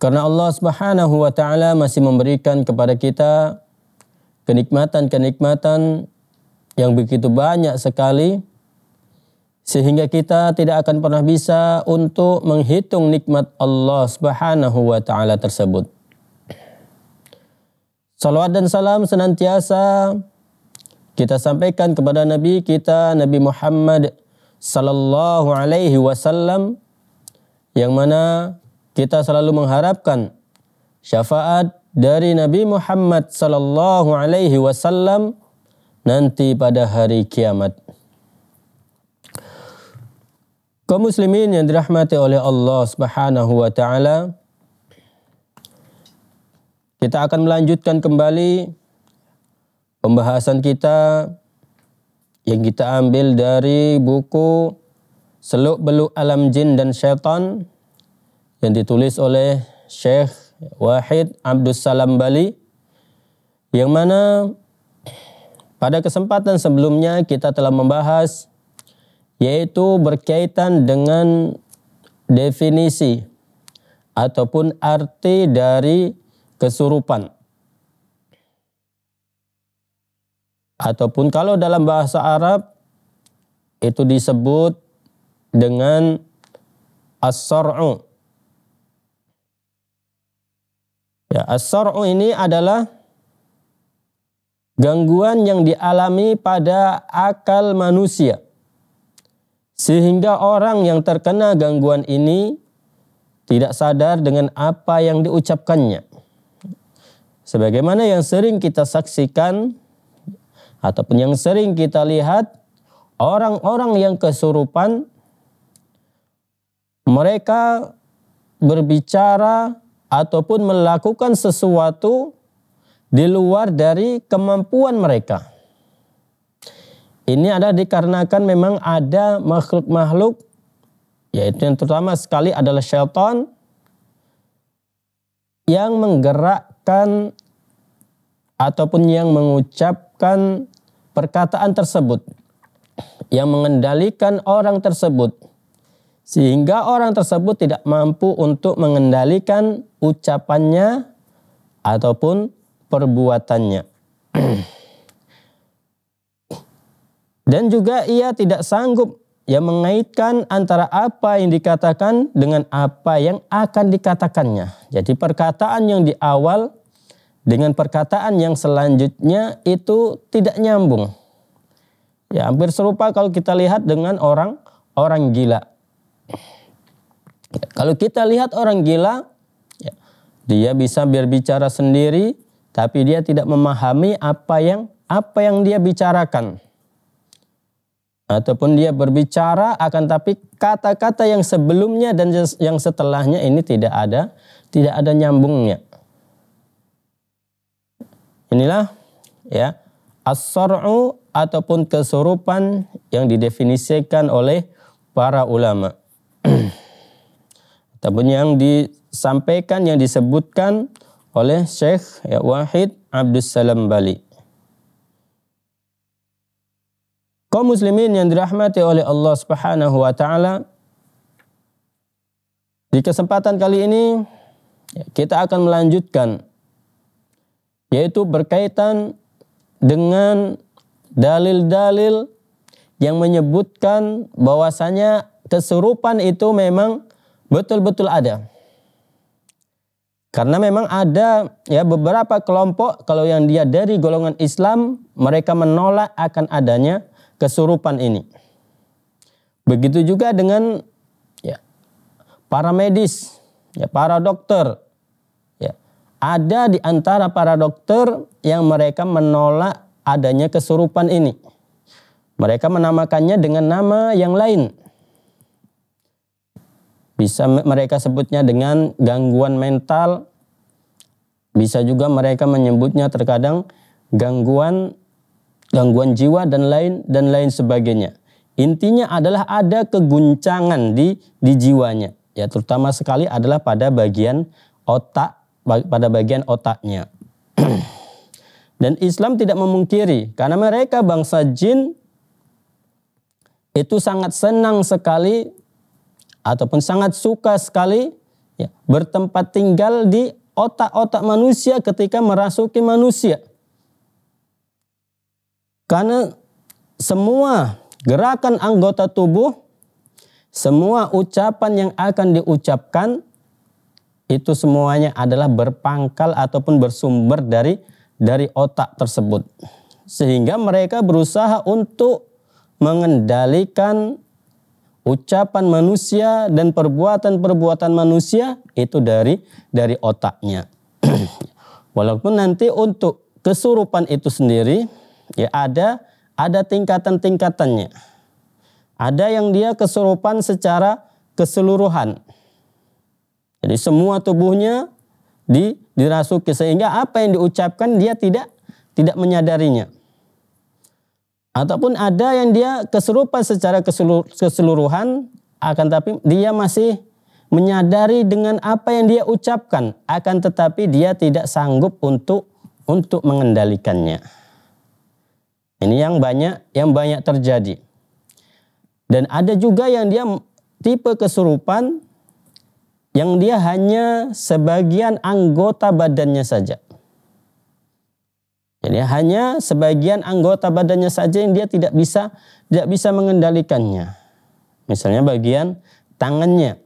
karena Allah Subhanahu wa taala masih memberikan kepada kita kenikmatan-kenikmatan yang begitu banyak sekali sehingga kita tidak akan pernah bisa untuk menghitung nikmat Allah Subhanahu wa taala tersebut. Salawat dan salam senantiasa kita sampaikan kepada nabi kita Nabi Muhammad sallallahu alaihi wasallam yang mana kita selalu mengharapkan syafaat dari Nabi Muhammad sallallahu alaihi wasallam nanti pada hari kiamat. Kau muslimin yang dirahmati oleh Allah Subhanahu wa taala, kita akan melanjutkan kembali pembahasan kita yang kita ambil dari buku Seluk Beluk Alam Jin dan Syaitan yang ditulis oleh Syekh Wahid Abdus Salam Bali yang mana pada kesempatan sebelumnya kita telah membahas yaitu berkaitan dengan definisi ataupun arti dari kesurupan. Ataupun kalau dalam bahasa Arab itu disebut dengan as-sar'u Ya, ini adalah gangguan yang dialami pada akal manusia. Sehingga orang yang terkena gangguan ini tidak sadar dengan apa yang diucapkannya. Sebagaimana yang sering kita saksikan ataupun yang sering kita lihat orang-orang yang kesurupan mereka berbicara ataupun melakukan sesuatu di luar dari kemampuan mereka. Ini ada dikarenakan memang ada makhluk-makhluk yaitu yang terutama sekali adalah syaitan yang menggerakkan ataupun yang mengucapkan perkataan tersebut yang mengendalikan orang tersebut sehingga orang tersebut tidak mampu untuk mengendalikan ucapannya ataupun perbuatannya. Dan juga ia tidak sanggup yang mengaitkan antara apa yang dikatakan dengan apa yang akan dikatakannya. Jadi perkataan yang di awal dengan perkataan yang selanjutnya itu tidak nyambung. Ya hampir serupa kalau kita lihat dengan orang orang gila. Kalau kita lihat orang gila, ya, dia bisa berbicara sendiri, tapi dia tidak memahami apa yang apa yang dia bicarakan. Ataupun dia berbicara akan tapi kata-kata yang sebelumnya dan yang setelahnya ini tidak ada, tidak ada nyambungnya. Inilah ya as ataupun kesurupan yang didefinisikan oleh para ulama. ataupun yang disampaikan yang disebutkan oleh Syekh ya, Wahid Abdus Salam Bali. Kaum muslimin yang dirahmati oleh Allah Subhanahu wa taala. Di kesempatan kali ini ya, kita akan melanjutkan yaitu berkaitan dengan dalil-dalil yang menyebutkan bahwasanya keserupan itu memang Betul-betul ada. Karena memang ada ya beberapa kelompok kalau yang dia dari golongan Islam mereka menolak akan adanya kesurupan ini. Begitu juga dengan ya para medis, ya para dokter. Ya, ada di antara para dokter yang mereka menolak adanya kesurupan ini. Mereka menamakannya dengan nama yang lain. Bisa mereka sebutnya dengan gangguan mental. Bisa juga mereka menyebutnya terkadang gangguan gangguan jiwa dan lain dan lain sebagainya. Intinya adalah ada keguncangan di di jiwanya. Ya, terutama sekali adalah pada bagian otak pada bagian otaknya. Dan Islam tidak memungkiri karena mereka bangsa jin itu sangat senang sekali ataupun sangat suka sekali ya, bertempat tinggal di otak-otak manusia ketika merasuki manusia. Karena semua gerakan anggota tubuh, semua ucapan yang akan diucapkan itu semuanya adalah berpangkal ataupun bersumber dari dari otak tersebut. Sehingga mereka berusaha untuk mengendalikan ucapan manusia dan perbuatan-perbuatan manusia itu dari dari otaknya. Walaupun nanti untuk kesurupan itu sendiri ya ada ada tingkatan-tingkatannya. Ada yang dia kesurupan secara keseluruhan. Jadi semua tubuhnya di dirasuki sehingga apa yang diucapkan dia tidak tidak menyadarinya. Ataupun ada yang dia keserupan secara keseluruhan akan tapi dia masih menyadari dengan apa yang dia ucapkan akan tetapi dia tidak sanggup untuk untuk mengendalikannya. Ini yang banyak yang banyak terjadi. Dan ada juga yang dia tipe keserupan yang dia hanya sebagian anggota badannya saja. Jadi hanya sebagian anggota badannya saja yang dia tidak bisa tidak bisa mengendalikannya. Misalnya bagian tangannya.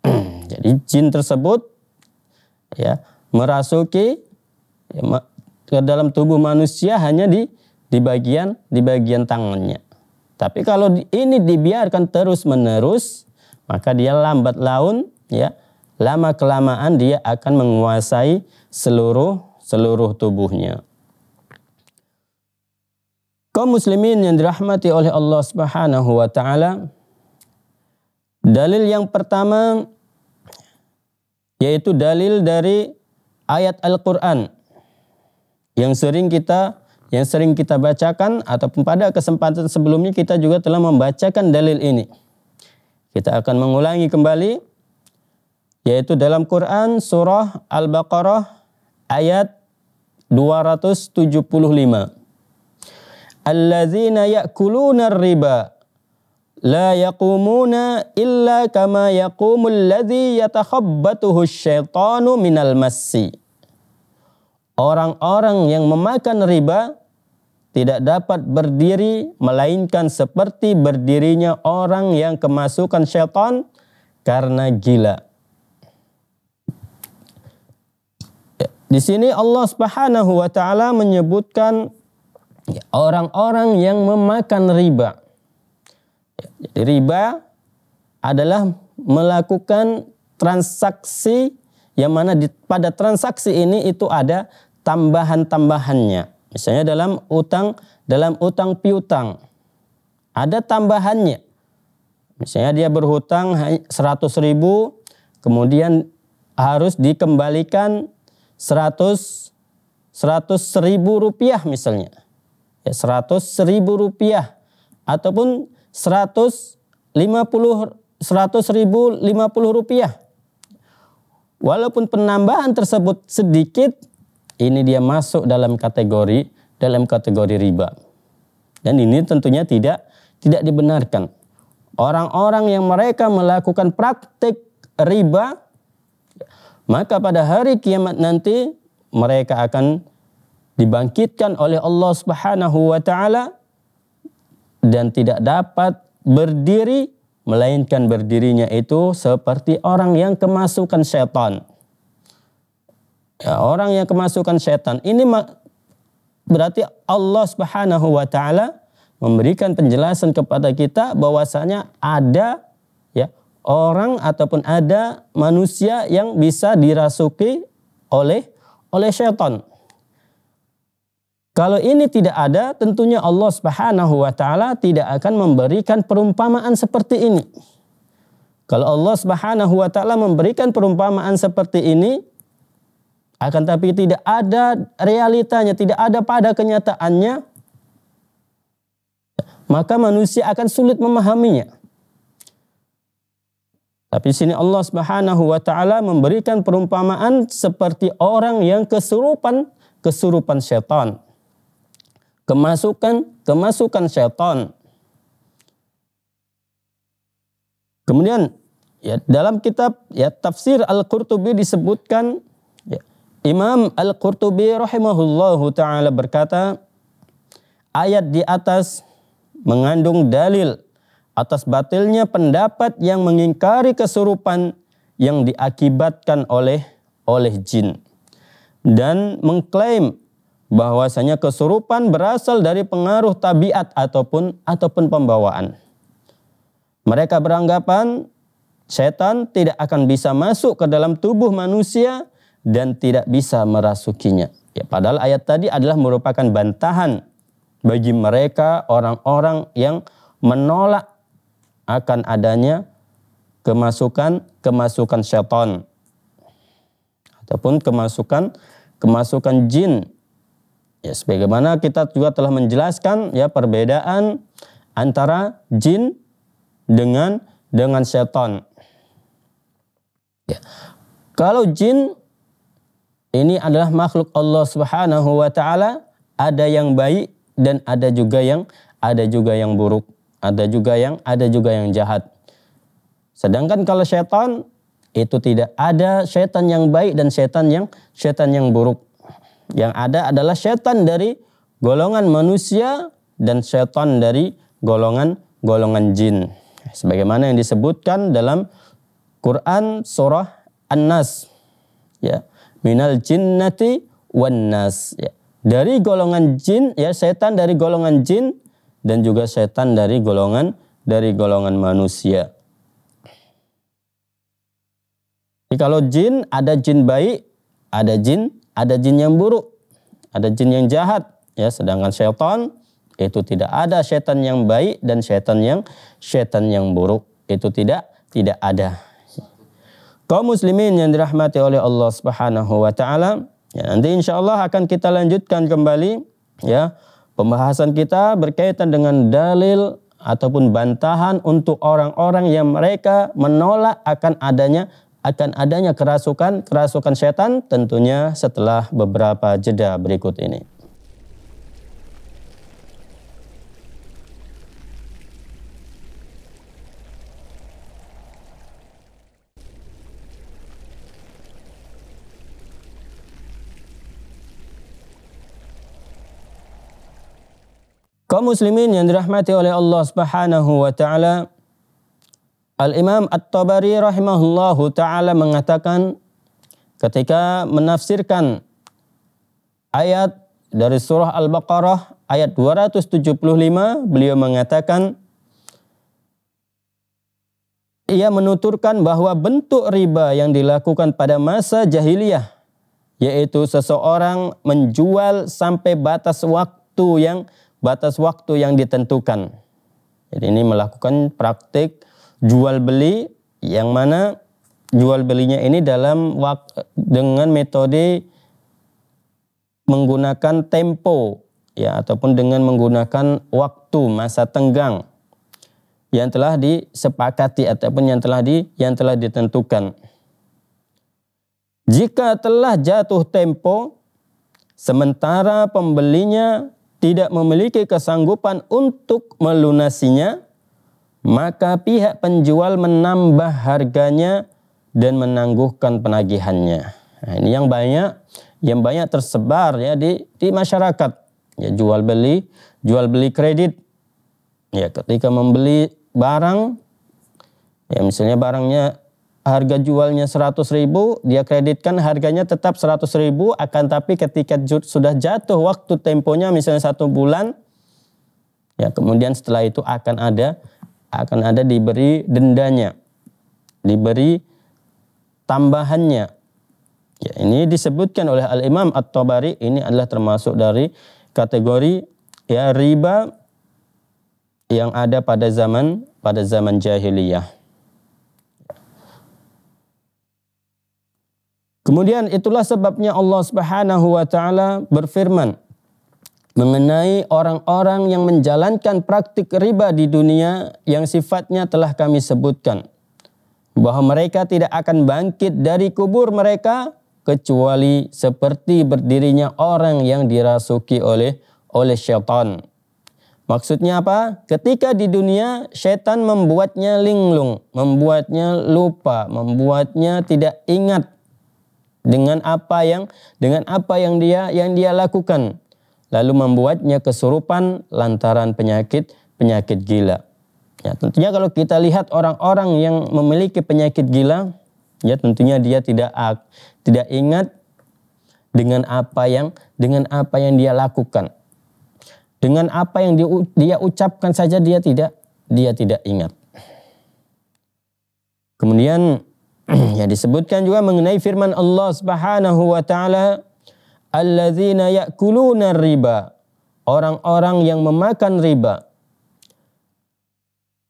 Jadi jin tersebut ya merasuki ya, ke dalam tubuh manusia hanya di di bagian di bagian tangannya. Tapi kalau ini dibiarkan terus-menerus, maka dia lambat laun ya lama kelamaan dia akan menguasai seluruh seluruh tubuhnya. Kaum muslimin yang dirahmati oleh Allah Subhanahu wa taala. Dalil yang pertama yaitu dalil dari ayat Al-Qur'an yang sering kita yang sering kita bacakan ataupun pada kesempatan sebelumnya kita juga telah membacakan dalil ini. Kita akan mengulangi kembali yaitu dalam Quran surah Al-Baqarah ayat 275 alladzina ya'kuluna riba la yaqumuna illa kama yaqumul ladzi yatakhabbatuhu syaitanu minal massi. Orang-orang yang memakan riba tidak dapat berdiri melainkan seperti berdirinya orang yang kemasukan syaitan karena gila. Di sini Allah Subhanahu wa taala menyebutkan Ya, orang-orang yang memakan riba. Ya, jadi riba adalah melakukan transaksi yang mana di, pada transaksi ini itu ada tambahan-tambahannya. Misalnya dalam utang dalam utang piutang ada tambahannya. Misalnya dia berhutang 100 ribu, kemudian harus dikembalikan 100 100 ribu rupiah misalnya ya, 100 ribu rupiah ataupun 150 100 ribu 50 rupiah. Walaupun penambahan tersebut sedikit, ini dia masuk dalam kategori dalam kategori riba. Dan ini tentunya tidak tidak dibenarkan. Orang-orang yang mereka melakukan praktik riba, maka pada hari kiamat nanti mereka akan dibangkitkan oleh Allah Subhanahu wa taala dan tidak dapat berdiri melainkan berdirinya itu seperti orang yang kemasukan setan. Ya, orang yang kemasukan setan ini berarti Allah Subhanahu wa taala memberikan penjelasan kepada kita bahwasanya ada ya orang ataupun ada manusia yang bisa dirasuki oleh oleh setan. Kalau ini tidak ada, tentunya Allah Subhanahu wa taala tidak akan memberikan perumpamaan seperti ini. Kalau Allah Subhanahu wa taala memberikan perumpamaan seperti ini, akan tapi tidak ada realitanya, tidak ada pada kenyataannya, maka manusia akan sulit memahaminya. Tapi sini Allah Subhanahu wa taala memberikan perumpamaan seperti orang yang kesurupan, kesurupan setan kemasukan kemasukan syaitan. Kemudian ya, dalam kitab ya tafsir Al-Qurtubi disebutkan ya, Imam Al-Qurtubi rahimahullahu taala berkata ayat di atas mengandung dalil atas batilnya pendapat yang mengingkari kesurupan yang diakibatkan oleh oleh jin dan mengklaim bahwasanya kesurupan berasal dari pengaruh tabiat ataupun ataupun pembawaan. Mereka beranggapan setan tidak akan bisa masuk ke dalam tubuh manusia dan tidak bisa merasukinya. Ya, padahal ayat tadi adalah merupakan bantahan bagi mereka orang-orang yang menolak akan adanya kemasukan kemasukan setan ataupun kemasukan kemasukan jin Ya, sebagaimana kita juga telah menjelaskan ya perbedaan antara jin dengan dengan setan. Ya. Kalau jin ini adalah makhluk Allah Subhanahu wa taala, ada yang baik dan ada juga yang ada juga yang buruk, ada juga yang ada juga yang jahat. Sedangkan kalau setan itu tidak ada setan yang baik dan setan yang setan yang buruk yang ada adalah setan dari golongan manusia dan setan dari golongan-golongan jin. Sebagaimana yang disebutkan dalam Quran surah An-Nas. Ya, minal jinnati wan nas. Ya. Dari golongan jin, ya setan dari golongan jin dan juga setan dari golongan dari golongan manusia. Jadi kalau jin ada jin baik, ada jin ada jin yang buruk, ada jin yang jahat, ya sedangkan setan itu tidak ada setan yang baik dan setan yang setan yang buruk itu tidak tidak ada. Kau muslimin yang dirahmati oleh Allah Subhanahu wa taala, ya, nanti insya Allah akan kita lanjutkan kembali ya pembahasan kita berkaitan dengan dalil ataupun bantahan untuk orang-orang yang mereka menolak akan adanya akan adanya kerasukan, kerasukan setan tentunya setelah beberapa jeda berikut ini. Kaum muslimin yang dirahmati oleh Allah Subhanahu wa taala, Al-Imam At-Tabari rahimahullahu taala mengatakan ketika menafsirkan ayat dari surah Al-Baqarah ayat 275 beliau mengatakan ia menuturkan bahwa bentuk riba yang dilakukan pada masa jahiliyah yaitu seseorang menjual sampai batas waktu yang batas waktu yang ditentukan. Jadi ini melakukan praktik jual beli yang mana jual belinya ini dalam waktu dengan metode menggunakan tempo ya ataupun dengan menggunakan waktu masa tenggang yang telah disepakati ataupun yang telah di yang telah ditentukan. Jika telah jatuh tempo sementara pembelinya tidak memiliki kesanggupan untuk melunasinya, maka pihak penjual menambah harganya dan menangguhkan penagihannya. Nah, ini yang banyak yang banyak tersebar ya di di masyarakat. Ya jual beli, jual beli kredit. Ya ketika membeli barang ya misalnya barangnya harga jualnya seratus ribu, dia kreditkan harganya tetap seratus ribu, akan tapi ketika sudah jatuh waktu temponya misalnya satu bulan, ya kemudian setelah itu akan ada akan ada diberi dendanya, diberi tambahannya. Ya, ini disebutkan oleh Al Imam At-Tabari ini adalah termasuk dari kategori ya riba yang ada pada zaman pada zaman jahiliyah. Kemudian itulah sebabnya Allah Subhanahu wa taala berfirman mengenai orang-orang yang menjalankan praktik riba di dunia yang sifatnya telah kami sebutkan bahwa mereka tidak akan bangkit dari kubur mereka kecuali seperti berdirinya orang yang dirasuki oleh oleh syaitan. Maksudnya apa? Ketika di dunia setan membuatnya linglung, membuatnya lupa, membuatnya tidak ingat dengan apa yang dengan apa yang dia yang dia lakukan lalu membuatnya kesurupan lantaran penyakit penyakit gila. Ya, tentunya kalau kita lihat orang-orang yang memiliki penyakit gila, ya tentunya dia tidak tidak ingat dengan apa yang dengan apa yang dia lakukan. Dengan apa yang dia, dia ucapkan saja dia tidak dia tidak ingat. Kemudian ya disebutkan juga mengenai firman Allah Subhanahu wa taala alladzina ya'kuluna riba orang-orang yang memakan riba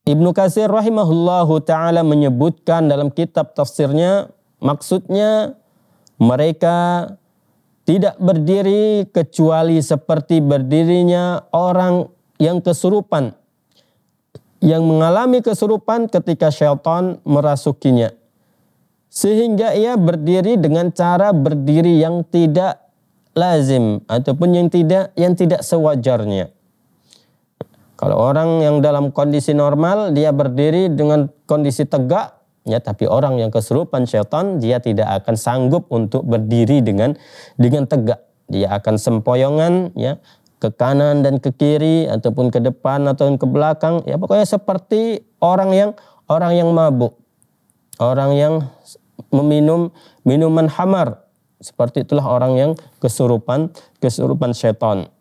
Ibnu Katsir rahimahullahu taala menyebutkan dalam kitab tafsirnya maksudnya mereka tidak berdiri kecuali seperti berdirinya orang yang kesurupan yang mengalami kesurupan ketika syaitan merasukinya sehingga ia berdiri dengan cara berdiri yang tidak lazim ataupun yang tidak yang tidak sewajarnya. Kalau orang yang dalam kondisi normal dia berdiri dengan kondisi tegak ya tapi orang yang keserupan setan dia tidak akan sanggup untuk berdiri dengan dengan tegak dia akan sempoyongan ya ke kanan dan ke kiri ataupun ke depan atau ke belakang ya pokoknya seperti orang yang orang yang mabuk orang yang meminum minuman hamar seperti itulah orang yang kesurupan, kesurupan setan.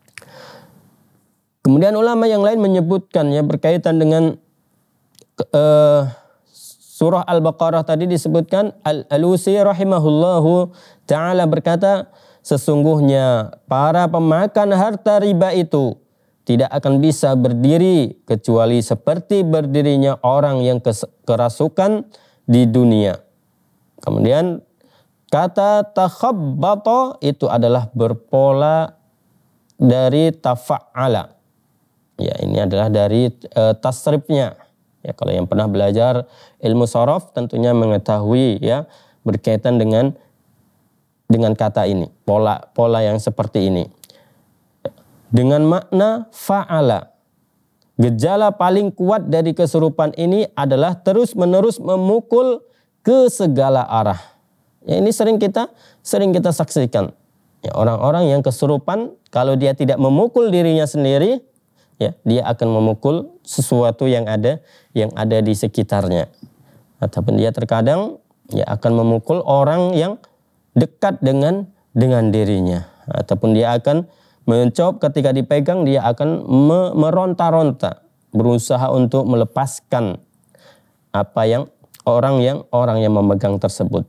Kemudian ulama yang lain menyebutkan ya berkaitan dengan uh, surah Al-Baqarah tadi disebutkan Al-Alusi rahimahullahu taala berkata sesungguhnya para pemakan harta riba itu tidak akan bisa berdiri kecuali seperti berdirinya orang yang kerasukan di dunia. Kemudian Kata takhabbata itu adalah berpola dari tafa'ala. Ya, ini adalah dari e, tasrifnya. Ya, kalau yang pernah belajar ilmu sorof tentunya mengetahui ya berkaitan dengan dengan kata ini, pola pola yang seperti ini. Dengan makna fa'ala. Gejala paling kuat dari kesurupan ini adalah terus-menerus memukul ke segala arah Ya, ini sering kita sering kita saksikan. orang ya, orang-orang yang kesurupan kalau dia tidak memukul dirinya sendiri, ya dia akan memukul sesuatu yang ada yang ada di sekitarnya. Ataupun dia terkadang ya akan memukul orang yang dekat dengan dengan dirinya. Ataupun dia akan mencop ketika dipegang dia akan me meronta-ronta, berusaha untuk melepaskan apa yang orang yang orang yang memegang tersebut.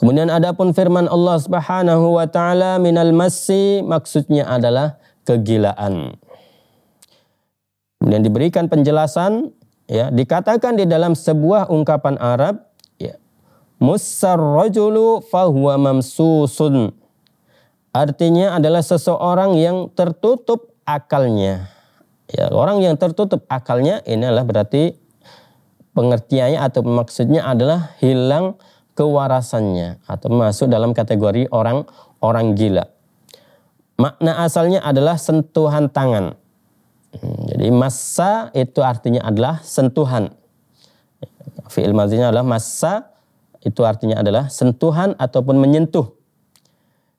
Kemudian adapun firman Allah Subhanahu wa taala minal masih maksudnya adalah kegilaan. Kemudian diberikan penjelasan ya dikatakan di dalam sebuah ungkapan Arab ya musarrajulu fahuwa mamsusun. Artinya adalah seseorang yang tertutup akalnya. Ya, orang yang tertutup akalnya ini adalah berarti pengertiannya atau maksudnya adalah hilang kewarasannya atau masuk dalam kategori orang orang gila. Makna asalnya adalah sentuhan tangan. Hmm, jadi masa itu artinya adalah sentuhan. Fi'il mazinya adalah masa itu artinya adalah sentuhan ataupun menyentuh.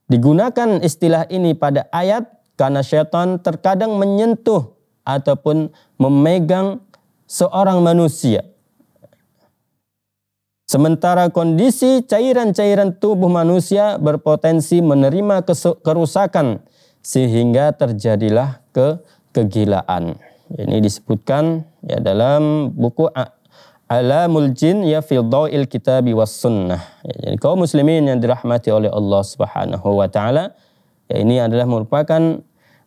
Digunakan istilah ini pada ayat karena syaitan terkadang menyentuh ataupun memegang seorang manusia Sementara kondisi cairan-cairan tubuh manusia berpotensi menerima kerusakan sehingga terjadilah ke kegilaan. Ini disebutkan ya dalam buku Alamul Jin ya fil Dawil Kitab was Sunnah. Ya, jadi kaum muslimin yang dirahmati oleh Allah Subhanahu wa taala, ya ini adalah merupakan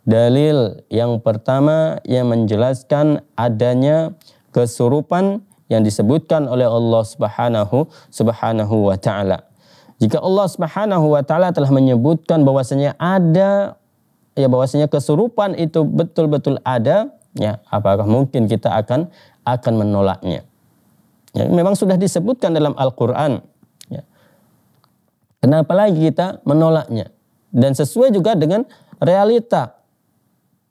dalil yang pertama yang menjelaskan adanya kesurupan yang disebutkan oleh Allah Subhanahu Subhanahu wa taala. Jika Allah Subhanahu wa taala telah menyebutkan bahwasanya ada ya bahwasanya kesurupan itu betul-betul ada, ya apakah mungkin kita akan akan menolaknya? Ya, memang sudah disebutkan dalam Al-Qur'an. Ya. Kenapa lagi kita menolaknya? Dan sesuai juga dengan realita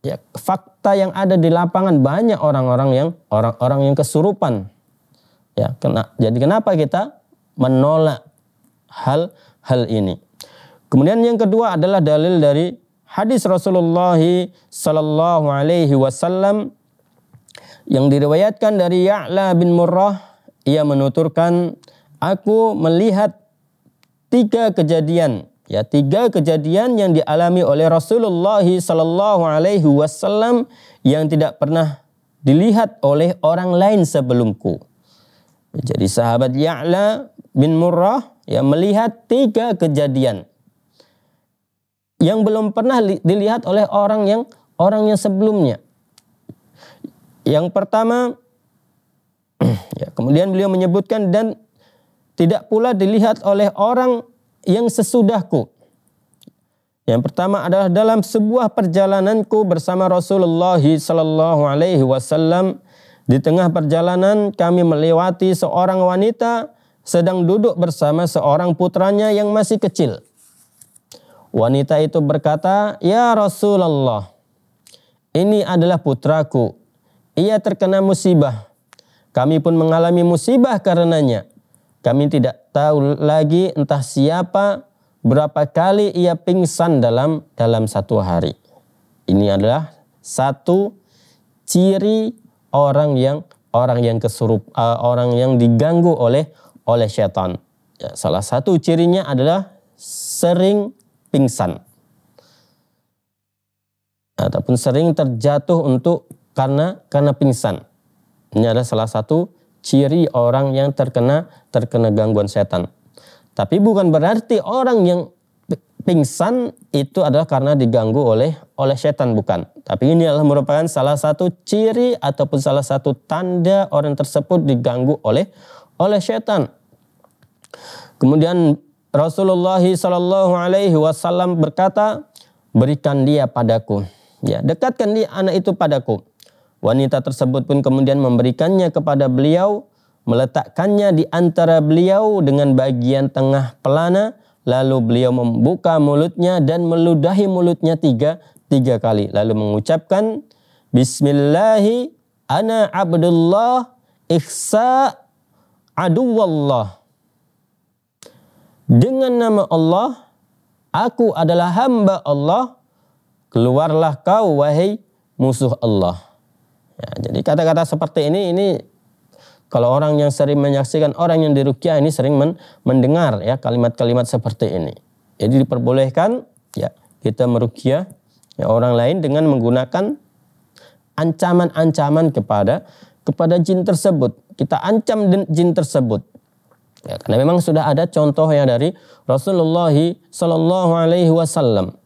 ya fakta yang ada di lapangan banyak orang-orang yang orang-orang yang kesurupan Ya, kena, jadi kenapa kita menolak hal hal ini? Kemudian yang kedua adalah dalil dari hadis Rasulullah sallallahu alaihi wasallam yang diriwayatkan dari Ya'la bin Murrah ia menuturkan aku melihat tiga kejadian ya tiga kejadian yang dialami oleh Rasulullah sallallahu alaihi wasallam yang tidak pernah dilihat oleh orang lain sebelumku jadi sahabat Ya'la bin Murrah yang melihat tiga kejadian yang belum pernah dilihat oleh orang yang orang yang sebelumnya. Yang pertama, ya, kemudian beliau menyebutkan dan tidak pula dilihat oleh orang yang sesudahku. Yang pertama adalah dalam sebuah perjalananku bersama Rasulullah Sallallahu Alaihi Wasallam di tengah perjalanan kami melewati seorang wanita sedang duduk bersama seorang putranya yang masih kecil. Wanita itu berkata, "Ya Rasulullah, ini adalah putraku. Ia terkena musibah. Kami pun mengalami musibah karenanya. Kami tidak tahu lagi entah siapa berapa kali ia pingsan dalam dalam satu hari." Ini adalah satu ciri orang yang orang yang kesurup uh, orang yang diganggu oleh oleh setan. Ya, salah satu cirinya adalah sering pingsan ataupun sering terjatuh untuk karena karena pingsan. Ini adalah salah satu ciri orang yang terkena terkena gangguan setan. Tapi bukan berarti orang yang pingsan itu adalah karena diganggu oleh oleh setan bukan. Tapi ini adalah merupakan salah satu ciri ataupun salah satu tanda orang tersebut diganggu oleh oleh setan. Kemudian Rasulullah Shallallahu Alaihi Wasallam berkata, berikan dia padaku, ya dekatkan dia anak itu padaku. Wanita tersebut pun kemudian memberikannya kepada beliau, meletakkannya di antara beliau dengan bagian tengah pelana Lalu beliau membuka mulutnya dan meludahi mulutnya tiga, tiga kali. Lalu mengucapkan, Bismillahi ana abdullah ikhsa aduwallah. Dengan nama Allah, aku adalah hamba Allah, keluarlah kau wahai musuh Allah. Ya, jadi kata-kata seperti ini, ini kalau orang yang sering menyaksikan orang yang dirukyah ini sering men mendengar ya kalimat-kalimat seperti ini. Jadi diperbolehkan ya kita merukyah ya, orang lain dengan menggunakan ancaman-ancaman kepada kepada jin tersebut. Kita ancam jin tersebut. Ya, karena memang sudah ada contoh contohnya dari Rasulullah Shallallahu Alaihi Wasallam.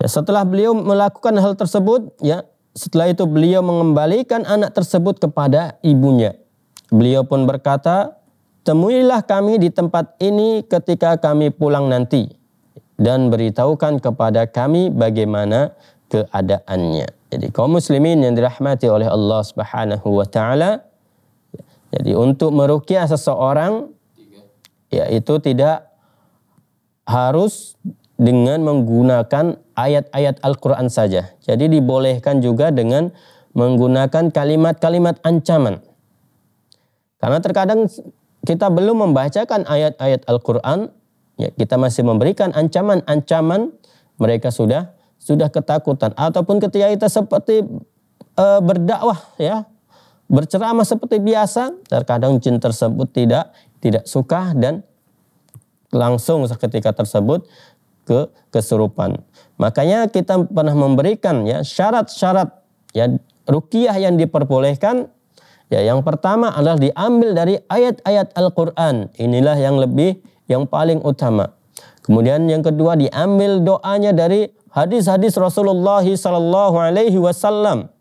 Ya, setelah beliau melakukan hal tersebut, ya setelah itu beliau mengembalikan anak tersebut kepada ibunya. Beliau pun berkata, temuilah kami di tempat ini ketika kami pulang nanti. Dan beritahukan kepada kami bagaimana keadaannya. Jadi kaum muslimin yang dirahmati oleh Allah subhanahu wa ta'ala. Jadi untuk merukia seseorang, yaitu tidak harus dengan menggunakan ayat-ayat Al-Quran saja. Jadi dibolehkan juga dengan menggunakan kalimat-kalimat ancaman. Karena terkadang kita belum membacakan ayat-ayat Al-Quran, ya kita masih memberikan ancaman-ancaman, mereka sudah sudah ketakutan. Ataupun ketika kita seperti e, berdakwah, ya berceramah seperti biasa, terkadang jin tersebut tidak tidak suka dan langsung seketika tersebut ke kesurupan. Makanya kita pernah memberikan ya syarat-syarat ya rukiah yang diperbolehkan ya yang pertama adalah diambil dari ayat-ayat Al-Qur'an. Inilah yang lebih yang paling utama. Kemudian yang kedua diambil doanya dari hadis-hadis Rasulullah sallallahu alaihi wasallam.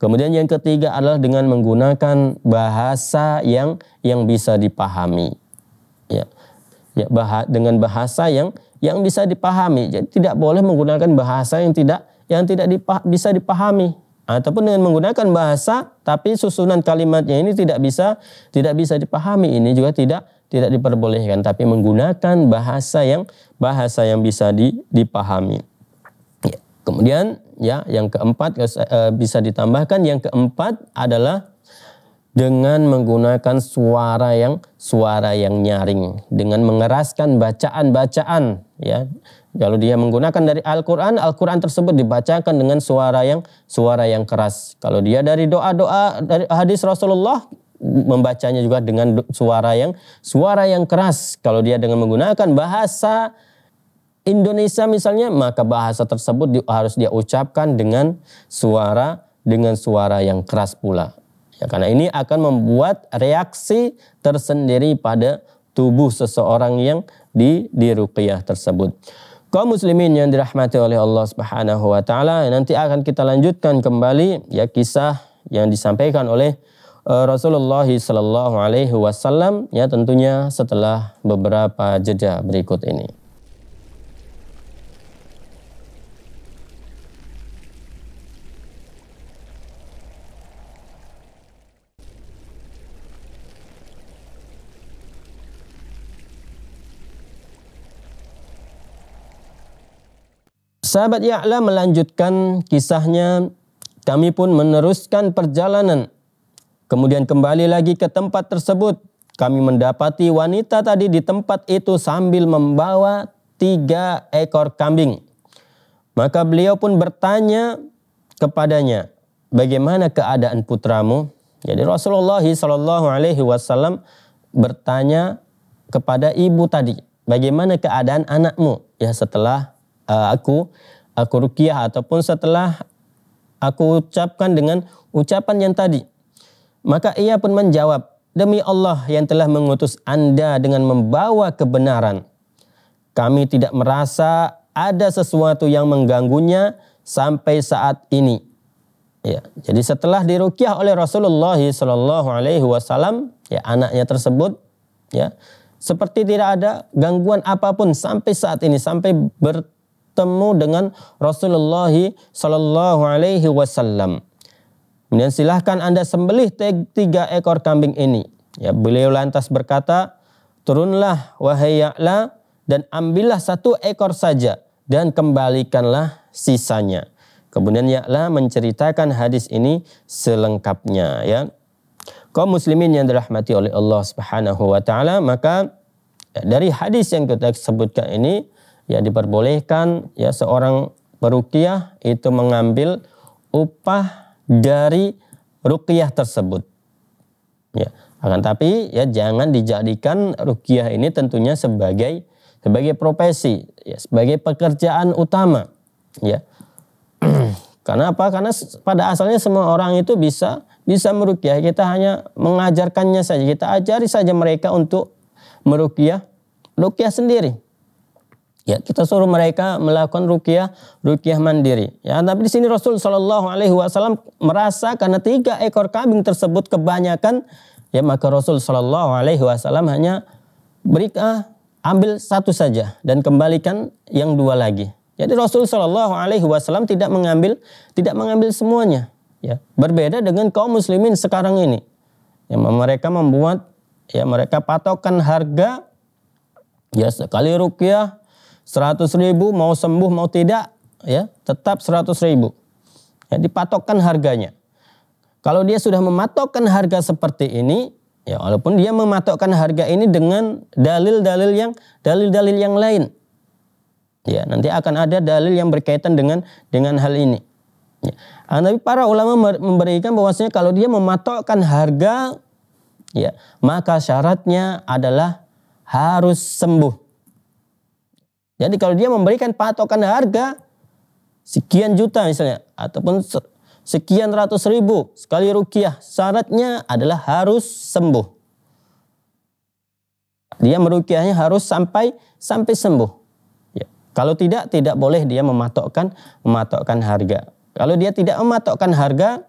Kemudian yang ketiga adalah dengan menggunakan bahasa yang yang bisa dipahami. Ya. Ya, bah dengan bahasa yang yang bisa dipahami. Jadi tidak boleh menggunakan bahasa yang tidak yang tidak dipah, bisa dipahami ataupun dengan menggunakan bahasa tapi susunan kalimatnya ini tidak bisa tidak bisa dipahami ini juga tidak tidak diperbolehkan tapi menggunakan bahasa yang bahasa yang bisa di, dipahami. Ya. Kemudian ya yang keempat eh, bisa ditambahkan yang keempat adalah dengan menggunakan suara yang suara yang nyaring dengan mengeraskan bacaan-bacaan ya kalau dia menggunakan dari Al-Qur'an Al-Qur'an tersebut dibacakan dengan suara yang suara yang keras kalau dia dari doa-doa dari hadis Rasulullah membacanya juga dengan suara yang suara yang keras kalau dia dengan menggunakan bahasa Indonesia misalnya maka bahasa tersebut harus dia ucapkan dengan suara dengan suara yang keras pula Ya, karena ini akan membuat reaksi tersendiri pada tubuh seseorang yang di diruqyah tersebut. Kaum muslimin yang dirahmati oleh Allah Subhanahu wa taala, nanti akan kita lanjutkan kembali ya kisah yang disampaikan oleh uh, Rasulullah sallallahu alaihi wasallam ya tentunya setelah beberapa jeda berikut ini. Sahabat Ya'la melanjutkan kisahnya, kami pun meneruskan perjalanan. Kemudian kembali lagi ke tempat tersebut. Kami mendapati wanita tadi di tempat itu sambil membawa tiga ekor kambing. Maka beliau pun bertanya kepadanya, bagaimana keadaan putramu? Jadi Rasulullah Shallallahu Alaihi Wasallam bertanya kepada ibu tadi, bagaimana keadaan anakmu? Ya setelah uh, aku aku rukiah ataupun setelah aku ucapkan dengan ucapan yang tadi. Maka ia pun menjawab, Demi Allah yang telah mengutus Anda dengan membawa kebenaran. Kami tidak merasa ada sesuatu yang mengganggunya sampai saat ini. Ya, jadi setelah dirukiah oleh Rasulullah Shallallahu Alaihi Wasallam, ya anaknya tersebut, ya seperti tidak ada gangguan apapun sampai saat ini sampai ber, bertemu dengan Rasulullah Shallallahu Alaihi Wasallam. Kemudian silahkan anda sembelih tiga ekor kambing ini. Ya, beliau lantas berkata, turunlah wahai Ya'la dan ambillah satu ekor saja dan kembalikanlah sisanya. Kemudian Ya'la menceritakan hadis ini selengkapnya ya. Kaum muslimin yang dirahmati oleh Allah Subhanahu wa taala, maka ya, dari hadis yang kita sebutkan ini ya diperbolehkan ya seorang perukiah itu mengambil upah dari rukiah tersebut. Ya, akan tapi ya jangan dijadikan rukiah ini tentunya sebagai sebagai profesi, ya, sebagai pekerjaan utama, ya. Karena apa? Karena pada asalnya semua orang itu bisa bisa merukiah. Kita hanya mengajarkannya saja. Kita ajari saja mereka untuk merukiah, rukiah sendiri. Ya, kita suruh mereka melakukan rukiah, rukiah mandiri. Ya, tapi di sini Rasul Shallallahu alaihi wasallam merasa karena tiga ekor kambing tersebut kebanyakan, ya maka Rasul Shallallahu alaihi wasallam hanya berikan ah, ambil satu saja dan kembalikan yang dua lagi. Jadi Rasul Shallallahu Alaihi Wasallam tidak mengambil tidak mengambil semuanya. Ya, berbeda dengan kaum muslimin sekarang ini. yang mereka membuat ya mereka patokan harga ya sekali rukyah 100 ribu mau sembuh mau tidak ya tetap seratus ribu. Ya, dipatokkan harganya. Kalau dia sudah mematokkan harga seperti ini, ya walaupun dia mematokkan harga ini dengan dalil-dalil yang dalil-dalil yang lain. Ya, nanti akan ada dalil yang berkaitan dengan dengan hal ini. Ya. Ah, tapi para ulama memberikan bahwasanya kalau dia mematokkan harga ya, maka syaratnya adalah harus sembuh. Jadi kalau dia memberikan patokan harga sekian juta misalnya ataupun sekian ratus ribu sekali rukiah syaratnya adalah harus sembuh. Dia merukiahnya harus sampai sampai sembuh. Ya. Kalau tidak tidak boleh dia mematokkan mematokkan harga. Kalau dia tidak mematokkan harga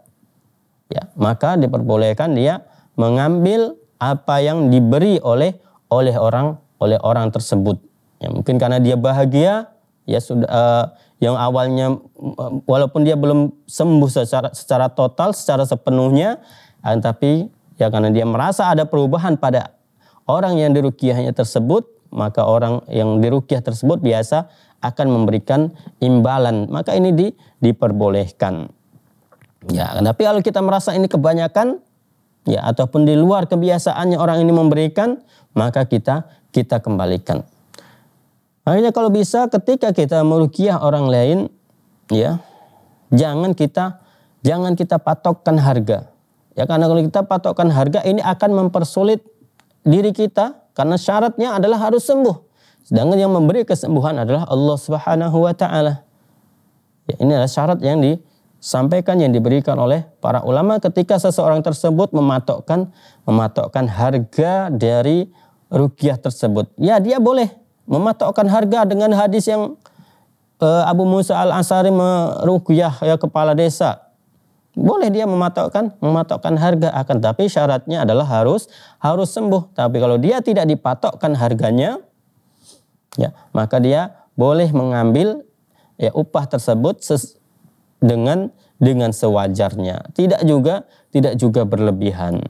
ya maka diperbolehkan dia mengambil apa yang diberi oleh oleh orang oleh orang tersebut Ya, mungkin karena dia bahagia, ya sudah uh, yang awalnya eh, walaupun dia belum sembuh secara secara total, secara sepenuhnya, uh, tapi ya karena dia merasa ada perubahan pada orang yang dirukiahnya tersebut, maka orang yang dirukiah tersebut biasa akan memberikan imbalan. Maka ini di, diperbolehkan. Ya, tapi kalau kita merasa ini kebanyakan, ya ataupun di luar kebiasaannya orang ini memberikan, maka kita kita kembalikan. Makanya kalau bisa ketika kita merukiah orang lain, ya jangan kita jangan kita patokkan harga. Ya karena kalau kita patokkan harga ini akan mempersulit diri kita karena syaratnya adalah harus sembuh. Sedangkan yang memberi kesembuhan adalah Allah Subhanahu wa taala. Ya, ini adalah syarat yang disampaikan yang diberikan oleh para ulama ketika seseorang tersebut mematokkan mematokkan harga dari rukiah tersebut. Ya dia boleh mematokkan harga dengan hadis yang uh, Abu Musa Al-Ansari merukyah ya kepala desa. Boleh dia mematokkan mematokkan harga akan tapi syaratnya adalah harus harus sembuh. Tapi kalau dia tidak dipatokkan harganya ya, maka dia boleh mengambil ya upah tersebut ses, dengan dengan sewajarnya. Tidak juga tidak juga berlebihan.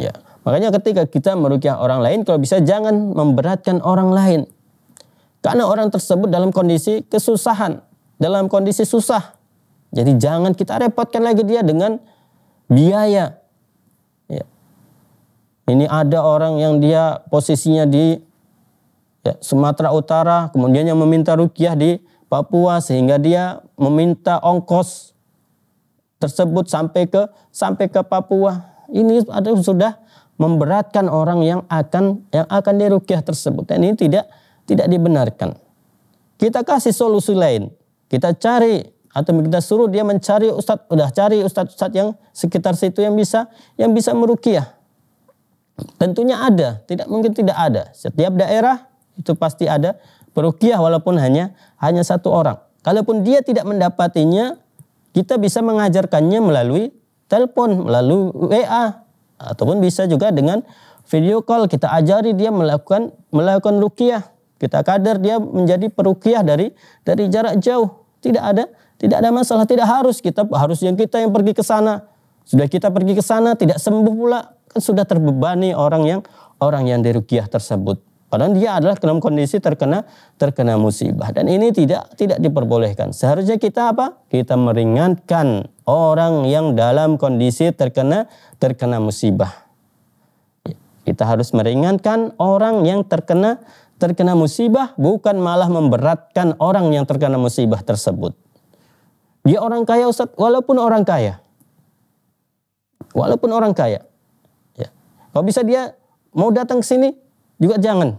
Ya. Makanya ketika kita merukyah orang lain kalau bisa jangan memberatkan orang lain. Karena orang tersebut dalam kondisi kesusahan, dalam kondisi susah. Jadi jangan kita repotkan lagi dia dengan biaya. Ya. Ini ada orang yang dia posisinya di ya, Sumatera Utara, kemudian yang meminta rukiah di Papua sehingga dia meminta ongkos tersebut sampai ke sampai ke Papua. Ini ada sudah memberatkan orang yang akan yang akan dirukiah tersebut dan ini tidak tidak dibenarkan. Kita kasih solusi lain. Kita cari atau kita suruh dia mencari ustadz, udah cari ustadz-ustadz yang sekitar situ yang bisa yang bisa merukiah. Tentunya ada, tidak mungkin tidak ada. Setiap daerah itu pasti ada perukiah walaupun hanya hanya satu orang. Kalaupun dia tidak mendapatinya, kita bisa mengajarkannya melalui telepon, melalui WA, ataupun bisa juga dengan video call kita ajari dia melakukan melakukan rukiah. Kita kader dia menjadi perukiah dari dari jarak jauh. Tidak ada tidak ada masalah, tidak harus kita harus yang kita yang pergi ke sana. Sudah kita pergi ke sana tidak sembuh pula kan sudah terbebani orang yang orang yang dirukiah tersebut. Padahal dia adalah dalam kondisi terkena terkena musibah dan ini tidak tidak diperbolehkan. Seharusnya kita apa? Kita meringankan orang yang dalam kondisi terkena terkena musibah. Kita harus meringankan orang yang terkena terkena musibah bukan malah memberatkan orang yang terkena musibah tersebut. Dia orang kaya Ustaz, walaupun orang kaya. Walaupun orang kaya. Ya. Kalau bisa dia mau datang ke sini juga jangan.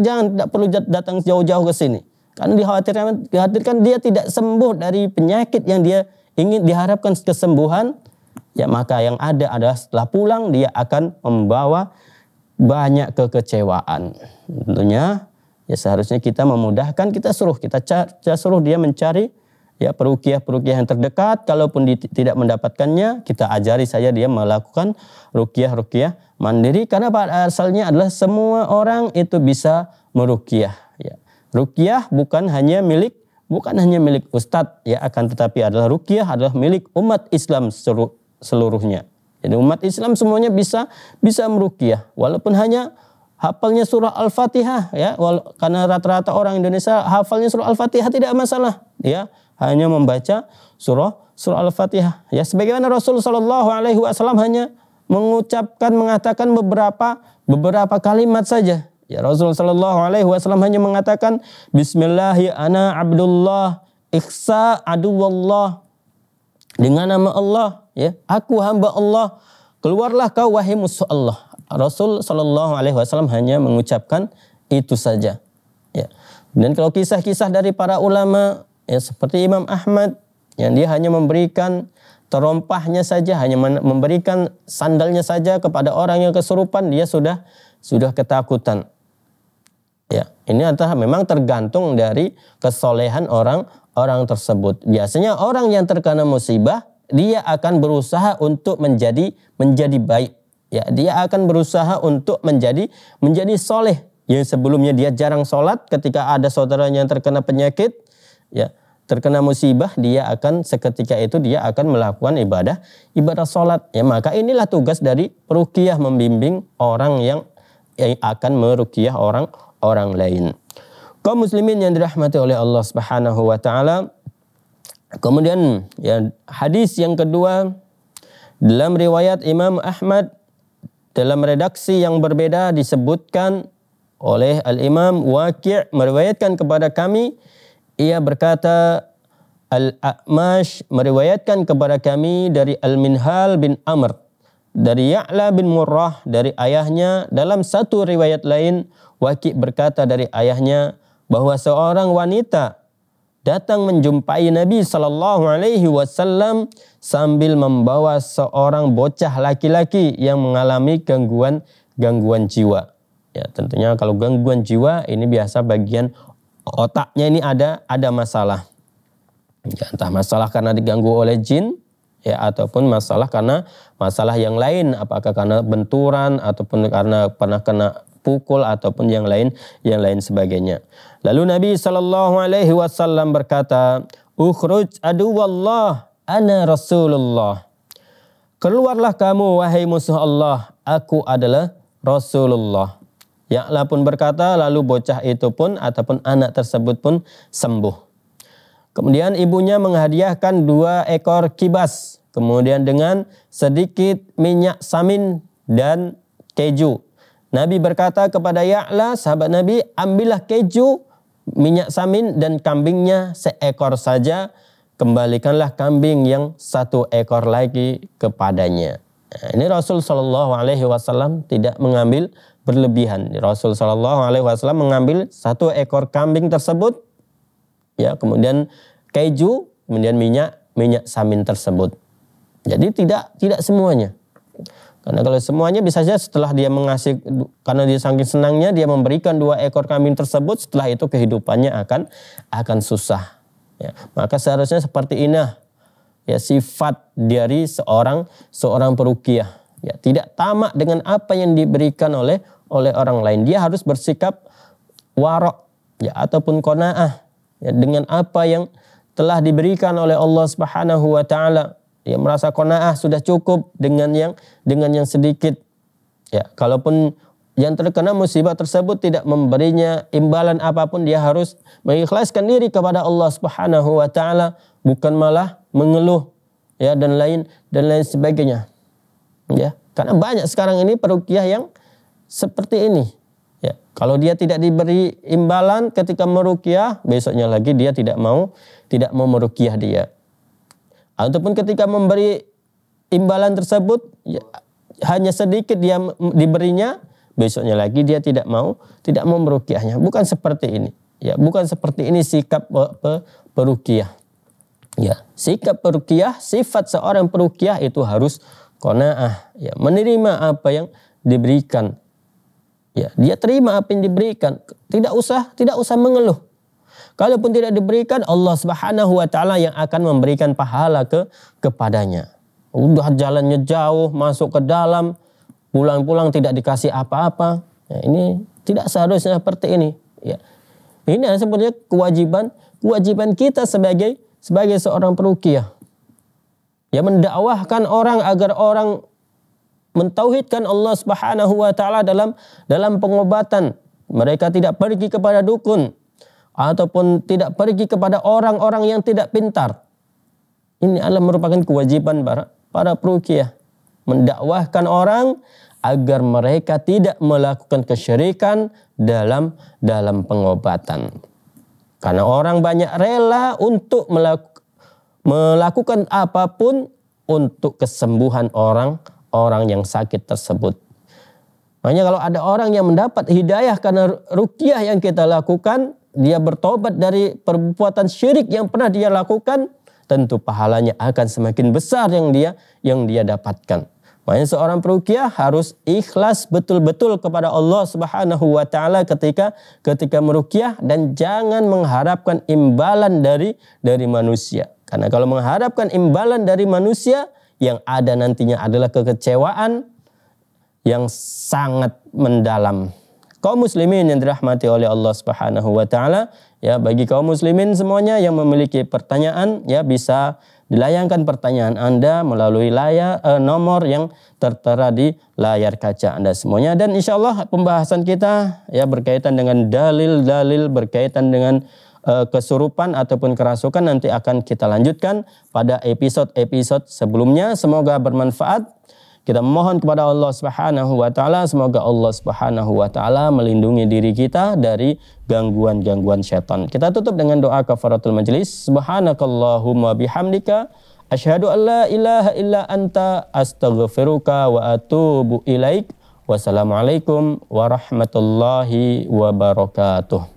Jangan tidak perlu datang jauh-jauh ke sini. Karena dikhawatirkan, dikhawatirkan dia tidak sembuh dari penyakit yang dia ingin diharapkan kesembuhan. Ya maka yang ada adalah setelah pulang dia akan membawa banyak kekecewaan. Tentunya ya seharusnya kita memudahkan kita suruh kita, kita suruh dia mencari ya perukiah-perukiah yang terdekat kalaupun di, tidak mendapatkannya kita ajari saja dia melakukan rukiah-rukiah mandiri karena pada asalnya adalah semua orang itu bisa merukiah ya. Rukiah bukan hanya milik bukan hanya milik ustadz ya akan tetapi adalah rukiah adalah milik umat Islam seluruhnya. Jadi umat Islam semuanya bisa bisa merukiah walaupun hanya hafalnya surah Al-Fatihah ya Wala, karena rata-rata orang Indonesia hafalnya surah Al-Fatihah tidak masalah ya hanya membaca surah surah Al-Fatihah ya sebagaimana Rasul Shallallahu alaihi wasallam hanya mengucapkan mengatakan beberapa beberapa kalimat saja ya Rasul Shallallahu alaihi wasallam hanya mengatakan ya ana abdullah ikhsa aduwallah dengan nama Allah ya aku hamba Allah keluarlah kau wahai musuh Allah Rasul Shallallahu Alaihi Wasallam hanya mengucapkan itu saja ya dan kalau kisah-kisah dari para ulama ya seperti Imam Ahmad yang dia hanya memberikan terompahnya saja hanya memberikan sandalnya saja kepada orang yang kesurupan dia sudah sudah ketakutan ya ini adalah memang tergantung dari kesolehan orang orang tersebut. Biasanya orang yang terkena musibah dia akan berusaha untuk menjadi menjadi baik. Ya, dia akan berusaha untuk menjadi menjadi soleh. yang sebelumnya dia jarang sholat ketika ada saudaranya yang terkena penyakit, ya terkena musibah dia akan seketika itu dia akan melakukan ibadah ibadah sholat ya maka inilah tugas dari rukiah membimbing orang yang, yang akan merukiah orang orang lain. Kaum muslimin yang dirahmati oleh Allah Subhanahu wa taala. Kemudian ya hadis yang kedua dalam riwayat Imam Ahmad dalam redaksi yang berbeda disebutkan oleh Al-Imam Waqi' meriwayatkan kepada kami ia berkata Al-A'mash meriwayatkan kepada kami dari Al-Minhal bin Amr dari Ya'la bin Murrah dari ayahnya dalam satu riwayat lain Waqi' berkata dari ayahnya bahwa seorang wanita datang menjumpai Nabi Shallallahu Alaihi Wasallam sambil membawa seorang bocah laki-laki yang mengalami gangguan gangguan jiwa. Ya tentunya kalau gangguan jiwa ini biasa bagian otaknya ini ada ada masalah. Ya, entah masalah karena diganggu oleh jin ya ataupun masalah karena masalah yang lain apakah karena benturan ataupun karena pernah kena pukul ataupun yang lain yang lain sebagainya. Lalu Nabi Shallallahu Alaihi Wasallam berkata, "Ukhruj Allah, ana Rasulullah." Keluarlah kamu wahai musuh Allah, aku adalah Rasulullah. Ya'la pun berkata, lalu bocah itu pun ataupun anak tersebut pun sembuh. Kemudian ibunya menghadiahkan dua ekor kibas, kemudian dengan sedikit minyak samin dan keju Nabi berkata kepada Ya'la, sahabat Nabi, ambillah keju, minyak samin dan kambingnya seekor saja, kembalikanlah kambing yang satu ekor lagi kepadanya. Nah, ini Rasul Shallallahu Alaihi Wasallam tidak mengambil berlebihan. Rasul Shallallahu Alaihi Wasallam mengambil satu ekor kambing tersebut, ya kemudian keju, kemudian minyak minyak samin tersebut. Jadi tidak tidak semuanya. Karena kalau semuanya bisa saja setelah dia mengasih, karena dia sangking senangnya dia memberikan dua ekor kambing tersebut, setelah itu kehidupannya akan akan susah. Ya, maka seharusnya seperti ini ya sifat dari seorang seorang perukiah. Ya, tidak tamak dengan apa yang diberikan oleh oleh orang lain. Dia harus bersikap warok ya ataupun konaah ya, dengan apa yang telah diberikan oleh Allah Subhanahu wa taala dia ya, merasa kona'ah sudah cukup dengan yang dengan yang sedikit. Ya, kalaupun yang terkena musibah tersebut tidak memberinya imbalan apapun dia harus mengikhlaskan diri kepada Allah Subhanahu wa taala bukan malah mengeluh ya dan lain dan lain sebagainya ya karena banyak sekarang ini perukiah yang seperti ini ya kalau dia tidak diberi imbalan ketika merukiah besoknya lagi dia tidak mau tidak mau merukiah dia ataupun ketika memberi imbalan tersebut ya, hanya sedikit dia diberinya besoknya lagi dia tidak mau tidak mau merukiahnya bukan seperti ini ya bukan seperti ini sikap perukiah ya sikap perukiah sifat seorang perukiah itu harus konaah ya menerima apa yang diberikan ya dia terima apa yang diberikan tidak usah tidak usah mengeluh Kalaupun tidak diberikan, Allah Subhanahu wa taala yang akan memberikan pahala ke kepadanya. Udah jalannya jauh, masuk ke dalam, pulang-pulang tidak dikasih apa-apa. Ya, ini tidak seharusnya seperti ini. Ya. Ini sebenarnya kewajiban kewajiban kita sebagai sebagai seorang perukiah. Ya mendakwahkan orang agar orang mentauhidkan Allah Subhanahu wa taala dalam dalam pengobatan. Mereka tidak pergi kepada dukun, ataupun tidak pergi kepada orang-orang yang tidak pintar. Ini adalah merupakan kewajiban para para perukiah mendakwahkan orang agar mereka tidak melakukan kesyirikan dalam dalam pengobatan. Karena orang banyak rela untuk melaku, melakukan apapun untuk kesembuhan orang orang yang sakit tersebut. Makanya kalau ada orang yang mendapat hidayah karena rukiah yang kita lakukan, dia bertobat dari perbuatan syirik yang pernah dia lakukan, tentu pahalanya akan semakin besar yang dia yang dia dapatkan. Makanya seorang perukiah harus ikhlas betul-betul kepada Allah Subhanahu wa taala ketika ketika merukiah dan jangan mengharapkan imbalan dari dari manusia. Karena kalau mengharapkan imbalan dari manusia yang ada nantinya adalah kekecewaan yang sangat mendalam kaum muslimin yang dirahmati oleh Allah Subhanahu wa taala ya bagi kaum muslimin semuanya yang memiliki pertanyaan ya bisa dilayangkan pertanyaan Anda melalui layar eh, nomor yang tertera di layar kaca Anda semuanya dan insyaallah pembahasan kita ya berkaitan dengan dalil-dalil berkaitan dengan eh, kesurupan ataupun kerasukan nanti akan kita lanjutkan pada episode-episode sebelumnya semoga bermanfaat kita mohon kepada Allah Subhanahu wa taala semoga Allah Subhanahu wa taala melindungi diri kita dari gangguan-gangguan setan. Kita tutup dengan doa kafaratul majelis. Subhanakallahumma bihamdika asyhadu an la ilaha illa anta astaghfiruka wa atubu ilaik. Wassalamualaikum warahmatullahi wabarakatuh.